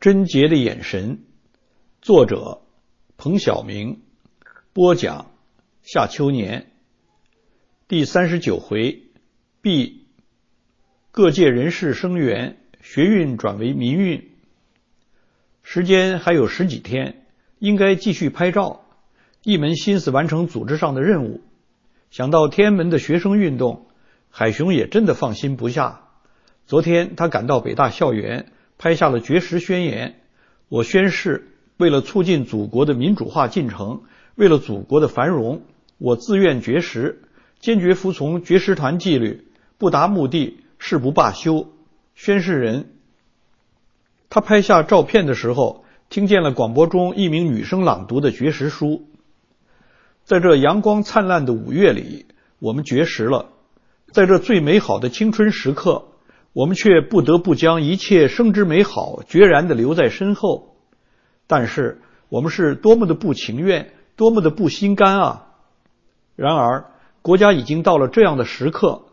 贞洁的眼神，作者彭晓明，播讲夏秋年，第三十九回 B 各界人士声援学运转为民运。时间还有十几天，应该继续拍照，一门心思完成组织上的任务。想到天安门的学生运动，海雄也真的放心不下。昨天他赶到北大校园。拍下了绝食宣言。我宣誓，为了促进祖国的民主化进程，为了祖国的繁荣，我自愿绝食，坚决服从绝食团纪律，不达目的誓不罢休。宣誓人。他拍下照片的时候，听见了广播中一名女生朗读的绝食书。在这阳光灿烂的五月里，我们绝食了。在这最美好的青春时刻。我们却不得不将一切生之美好决然地留在身后，但是我们是多么的不情愿，多么的不心甘啊！然而，国家已经到了这样的时刻：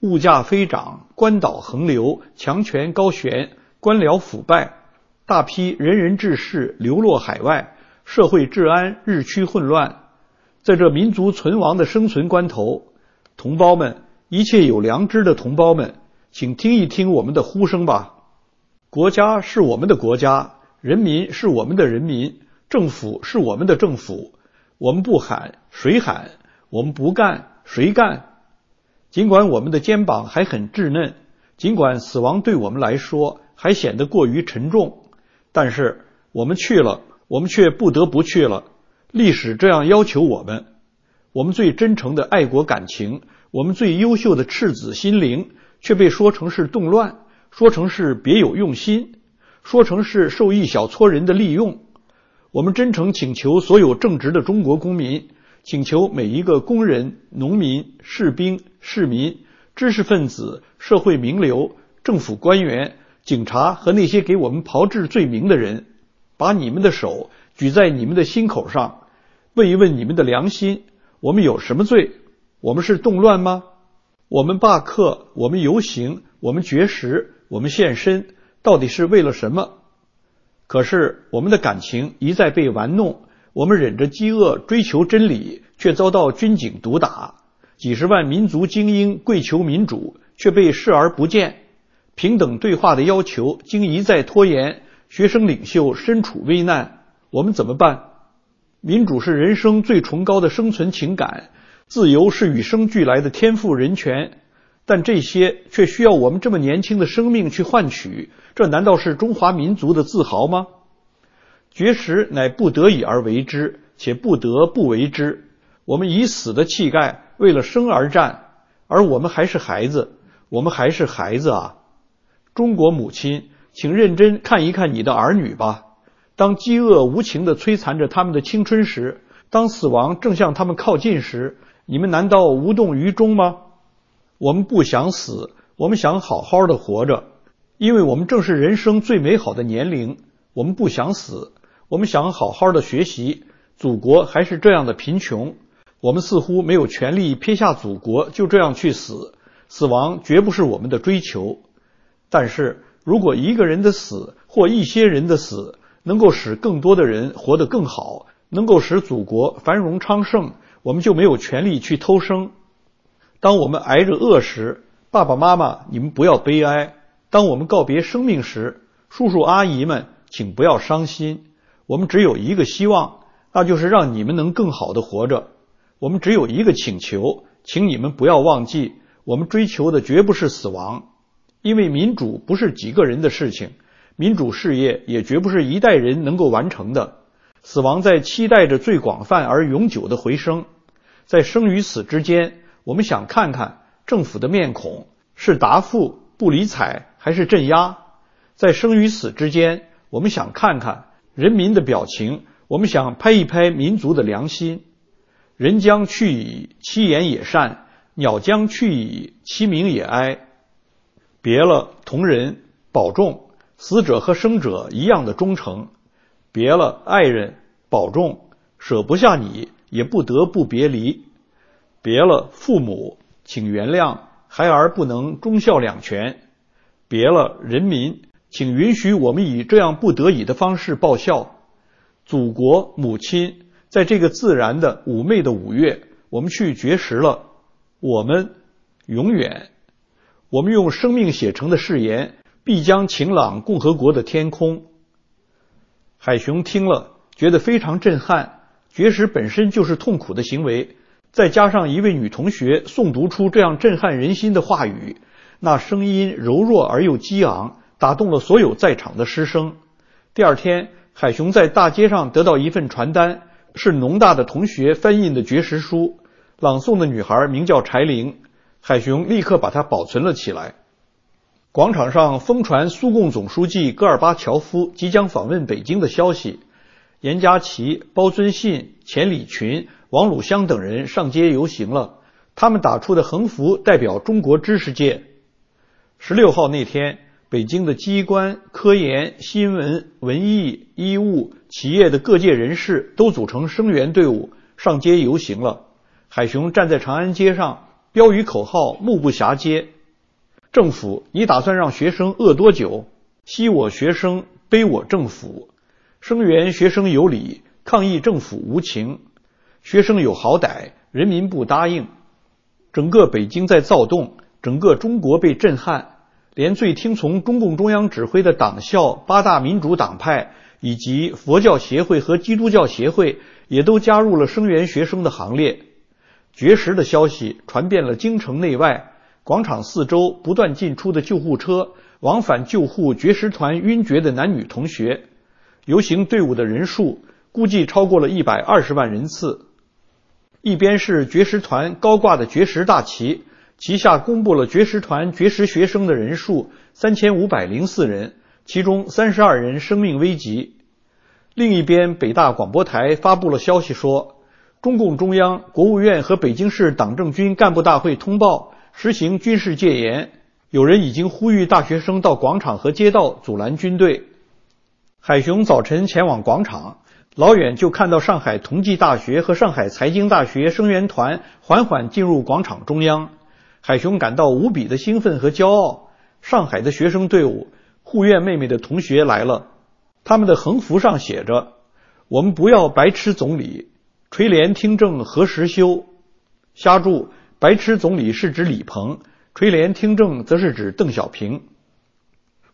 物价飞涨，官倒横流，强权高悬，官僚腐败，大批仁人志士流落海外，社会治安日趋混乱。在这民族存亡的生存关头，同胞们，一切有良知的同胞们。请听一听我们的呼声吧！国家是我们的国家，人民是我们的人民，政府是我们的政府。我们不喊谁喊？我们不干谁干？尽管我们的肩膀还很稚嫩，尽管死亡对我们来说还显得过于沉重，但是我们去了，我们却不得不去了。历史这样要求我们，我们最真诚的爱国感情，我们最优秀的赤子心灵。却被说成是动乱，说成是别有用心，说成是受一小撮人的利用。我们真诚请求所有正直的中国公民，请求每一个工人、农民、士兵、市民、知识分子、社会名流、政府官员、警察和那些给我们炮制罪名的人，把你们的手举在你们的心口上，问一问你们的良心：我们有什么罪？我们是动乱吗？我们罢课，我们游行，我们绝食，我们献身，到底是为了什么？可是我们的感情一再被玩弄，我们忍着饥饿追求真理，却遭到军警毒打；几十万民族精英跪求民主，却被视而不见；平等对话的要求经一再拖延，学生领袖身处危难，我们怎么办？民主是人生最崇高的生存情感。自由是与生俱来的天赋人权，但这些却需要我们这么年轻的生命去换取。这难道是中华民族的自豪吗？绝食乃不得已而为之，且不得不为之。我们以死的气概为了生而战，而我们还是孩子，我们还是孩子啊！中国母亲，请认真看一看你的儿女吧。当饥饿无情的摧残着他们的青春时，当死亡正向他们靠近时。你们难道无动于衷吗？我们不想死，我们想好好的活着，因为我们正是人生最美好的年龄。我们不想死，我们想好好的学习。祖国还是这样的贫穷，我们似乎没有权利撇下祖国就这样去死。死亡绝不是我们的追求。但是如果一个人的死或一些人的死，能够使更多的人活得更好，能够使祖国繁荣昌盛。我们就没有权利去偷生。当我们挨着饿时，爸爸妈妈，你们不要悲哀；当我们告别生命时，叔叔阿姨们，请不要伤心。我们只有一个希望，那就是让你们能更好的活着。我们只有一个请求，请你们不要忘记，我们追求的绝不是死亡，因为民主不是几个人的事情，民主事业也绝不是一代人能够完成的。死亡在期待着最广泛而永久的回声。在生与死之间，我们想看看政府的面孔是答复不理睬还是镇压；在生与死之间，我们想看看人民的表情，我们想拍一拍民族的良心。人将去矣，其言也善；鸟将去矣，其鸣也哀。别了，同人，保重；死者和生者一样的忠诚。别了，爱人，保重，舍不下你。也不得不别离，别了父母，请原谅孩儿不能忠孝两全；别了人民，请允许我们以这样不得已的方式报效祖国母亲。在这个自然的妩媚的五月，我们去绝食了。我们永远，我们用生命写成的誓言，必将晴朗共和国的天空。海雄听了，觉得非常震撼。绝食本身就是痛苦的行为，再加上一位女同学诵读出这样震撼人心的话语，那声音柔弱而又激昂，打动了所有在场的师生。第二天，海雄在大街上得到一份传单，是农大的同学翻印的绝食书。朗诵的女孩名叫柴玲，海雄立刻把它保存了起来。广场上疯传苏共总书记戈尔巴乔夫即将访问北京的消息。严家琪、包遵信、钱理群、王鲁湘等人上街游行了。他们打出的横幅代表中国知识界。十六号那天，北京的机关、科研、新闻、文艺、医务、企业的各界人士都组成声援队伍上街游行了。海雄站在长安街上，标语口号目不暇接。政府，你打算让学生饿多久？惜我学生，悲我政府。声援学生有理，抗议政府无情。学生有好歹，人民不答应。整个北京在躁动，整个中国被震撼。连最听从中共中央指挥的党校、八大民主党派以及佛教协会和基督教协会，也都加入了声援学生的行列。绝食的消息传遍了京城内外，广场四周不断进出的救护车，往返救护绝食团晕厥的男女同学。游行队伍的人数估计超过了一百二十万人次。一边是绝食团高挂的绝食大旗，旗下公布了绝食团绝食学生的人数三千五百零四人，其中三十二人生命危急。另一边，北大广播台发布了消息说，中共中央、国务院和北京市党政军干部大会通报实行军事戒严。有人已经呼吁大学生到广场和街道阻拦军队。海雄早晨前往广场，老远就看到上海同济大学和上海财经大学生源团缓缓进入广场中央。海雄感到无比的兴奋和骄傲。上海的学生队伍，护院妹妹的同学来了，他们的横幅上写着：“我们不要白痴总理，垂帘听政何时休？”下注，白痴总理是指李鹏，垂帘听政则是指邓小平。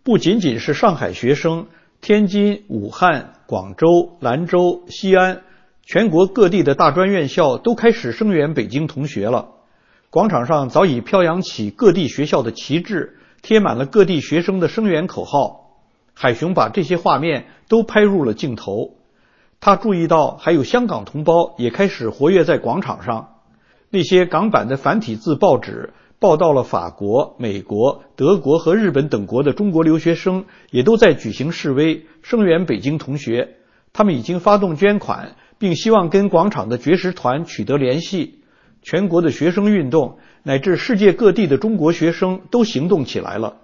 不仅仅是上海学生。天津、武汉、广州、兰州、西安，全国各地的大专院校都开始声援北京同学了。广场上早已飘扬起各地学校的旗帜，贴满了各地学生的声援口号。海雄把这些画面都拍入了镜头。他注意到，还有香港同胞也开始活跃在广场上。那些港版的繁体字报纸。报道了法国、美国、德国和日本等国的中国留学生也都在举行示威，声援北京同学。他们已经发动捐款，并希望跟广场的绝食团取得联系。全国的学生运动乃至世界各地的中国学生都行动起来了。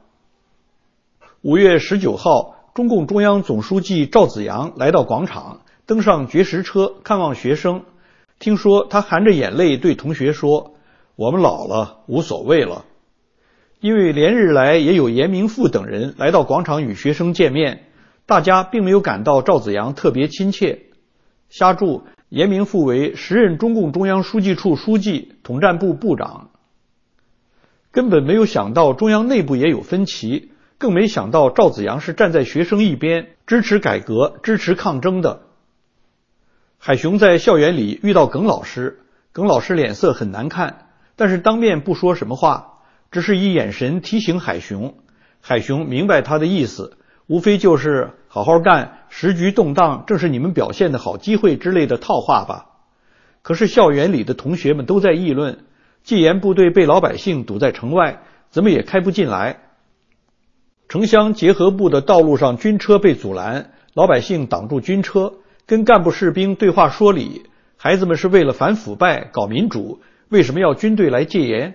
五月十九号，中共中央总书记赵紫阳来到广场，登上绝食车看望学生。听说他含着眼泪对同学说。我们老了无所谓了，因为连日来也有严明富等人来到广场与学生见面，大家并没有感到赵子阳特别亲切。下注严明富为时任中共中央书记处书记、统战部部长。根本没有想到中央内部也有分歧，更没想到赵子阳是站在学生一边支持改革、支持抗争的。海雄在校园里遇到耿老师，耿老师脸色很难看。但是当面不说什么话，只是以眼神提醒海雄。海雄明白他的意思，无非就是好好干，时局动荡正是你们表现的好机会之类的套话吧。可是校园里的同学们都在议论，戒严部队被老百姓堵在城外，怎么也开不进来。城乡结合部的道路上，军车被阻拦，老百姓挡住军车，跟干部士兵对话说理。孩子们是为了反腐败、搞民主。为什么要军队来戒严？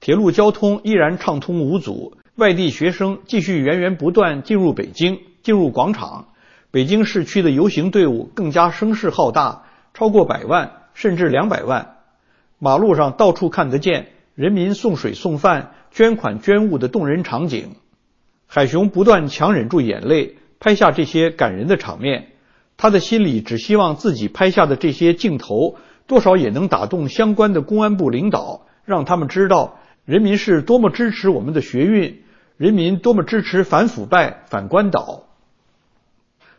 铁路交通依然畅通无阻，外地学生继续源源不断进入北京，进入广场。北京市区的游行队伍更加声势浩大，超过百万，甚至两百万。马路上到处看得见人民送水送饭、捐款捐物的动人场景。海雄不断强忍住眼泪，拍下这些感人的场面。他的心里只希望自己拍下的这些镜头。多少也能打动相关的公安部领导，让他们知道人民是多么支持我们的学运，人民多么支持反腐败、反官倒。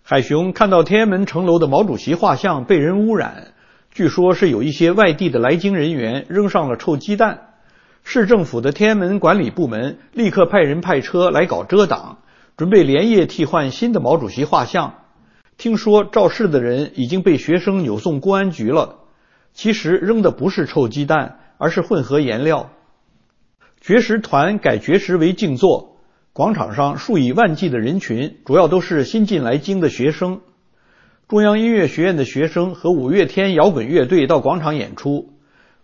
海雄看到天安门城楼的毛主席画像被人污染，据说是有一些外地的来京人员扔上了臭鸡蛋。市政府的天安门管理部门立刻派人派车来搞遮挡，准备连夜替换新的毛主席画像。听说肇事的人已经被学生扭送公安局了。其实扔的不是臭鸡蛋，而是混合颜料。绝食团改绝食为静坐，广场上数以万计的人群，主要都是新进来京的学生。中央音乐学院的学生和五月天摇滚乐队到广场演出，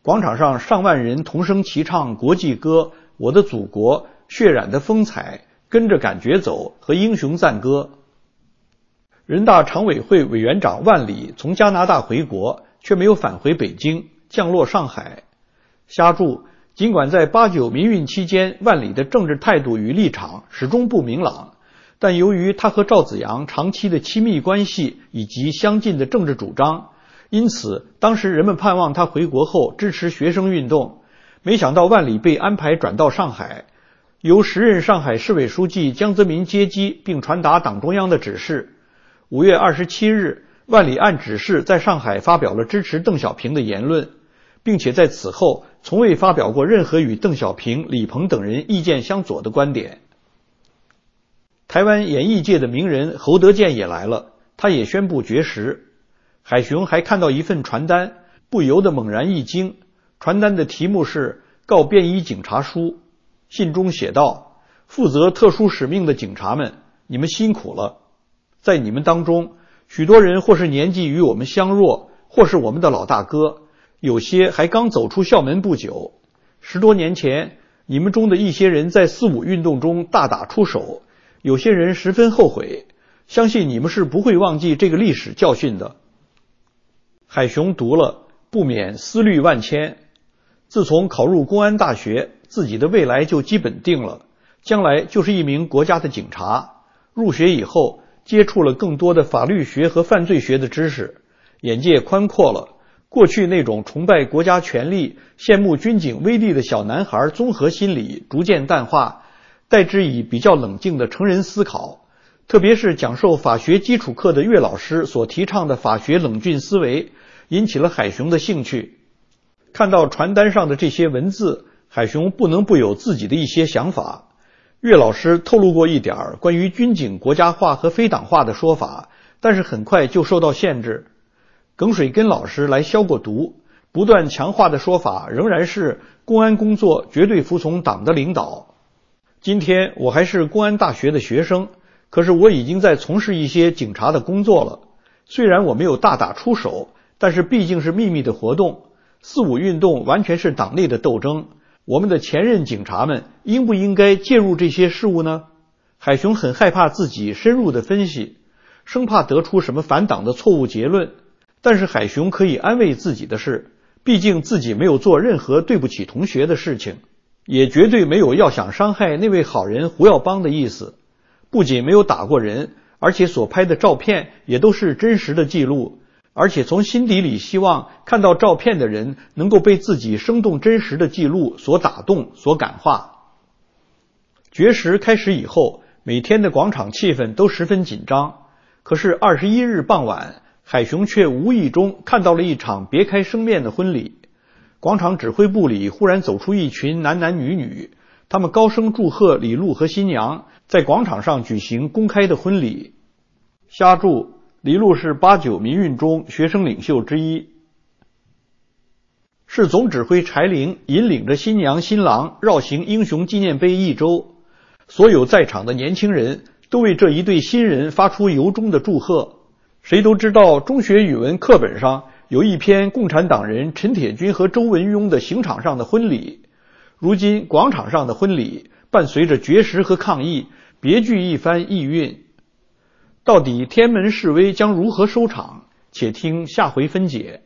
广场上上万人同声齐唱国际歌《我的祖国》、血染的风采、跟着感觉走和英雄赞歌。人大常委会委员长万里从加拿大回国。却没有返回北京，降落上海。加注：尽管在八九民运期间，万里的政治态度与立场始终不明朗，但由于他和赵子阳长期的亲密关系以及相近的政治主张，因此当时人们盼望他回国后支持学生运动。没想到万里被安排转到上海，由时任上海市委书记江泽民接机，并传达党中央的指示。五月二十七日。万里岸指示在上海发表了支持邓小平的言论，并且在此后从未发表过任何与邓小平、李鹏等人意见相左的观点。台湾演艺界的名人侯德健也来了，他也宣布绝食。海雄还看到一份传单，不由得猛然一惊。传单的题目是《告便衣警察书》，信中写道：“负责特殊使命的警察们，你们辛苦了，在你们当中。”许多人或是年纪与我们相若，或是我们的老大哥，有些还刚走出校门不久。十多年前，你们中的一些人在四五运动中大打出手，有些人十分后悔。相信你们是不会忘记这个历史教训的。海雄读了，不免思虑万千。自从考入公安大学，自己的未来就基本定了，将来就是一名国家的警察。入学以后。接触了更多的法律学和犯罪学的知识，眼界宽阔了。过去那种崇拜国家权力、羡慕军警威力的小男孩，综合心理逐渐淡化，代之以比较冷静的成人思考。特别是讲授法学基础课的岳老师所提倡的法学冷峻思维，引起了海雄的兴趣。看到传单上的这些文字，海雄不能不有自己的一些想法。岳老师透露过一点关于军警国家化和非党化的说法，但是很快就受到限制。耿水根老师来消过毒，不断强化的说法仍然是公安工作绝对服从党的领导。今天我还是公安大学的学生，可是我已经在从事一些警察的工作了。虽然我没有大打出手，但是毕竟是秘密的活动。四五运动完全是党内的斗争。我们的前任警察们应不应该介入这些事务呢？海雄很害怕自己深入的分析，生怕得出什么反党的错误结论。但是海雄可以安慰自己的是，毕竟自己没有做任何对不起同学的事情，也绝对没有要想伤害那位好人胡耀邦的意思。不仅没有打过人，而且所拍的照片也都是真实的记录。而且从心底里希望看到照片的人能够被自己生动真实的记录所打动、所感化。绝食开始以后，每天的广场气氛都十分紧张。可是二十一日傍晚，海雄却无意中看到了一场别开生面的婚礼。广场指挥部里忽然走出一群男男女女，他们高声祝贺李露和新娘在广场上举行公开的婚礼。瞎住。李露是八九民运中学生领袖之一，是总指挥柴玲引领着新娘新郎绕行英雄纪念碑一周，所有在场的年轻人都为这一对新人发出由衷的祝贺。谁都知道中学语文课本上有一篇共产党人陈铁军和周文雍的刑场上的婚礼，如今广场上的婚礼伴随着绝食和抗议，别具一番意蕴。到底天门示威将如何收场？且听下回分解。